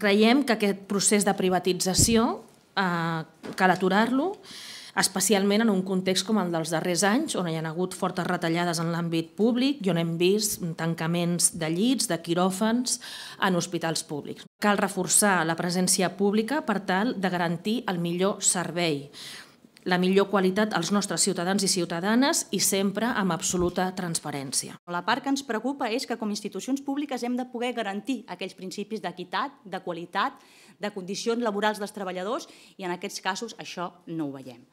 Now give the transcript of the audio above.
Creiem que aquest procés de privatització eh, cal aturar-lo, especialment en un context com el dels darrers anys, on hi ha hagut fortes retallades en l'àmbit públic i on hem vist tancaments de llits, de quiròfans en hospitals públics. Cal reforçar la presència pública per tal de garantir el millor servei la millor qualitat als nostres ciutadans i ciutadanes i sempre amb absoluta transparència. La part que ens preocupa és que com a institucions públiques hem de poder garantir aquells principis d'equitat, de qualitat, de condicions laborals dels treballadors i en aquests casos això no ho veiem.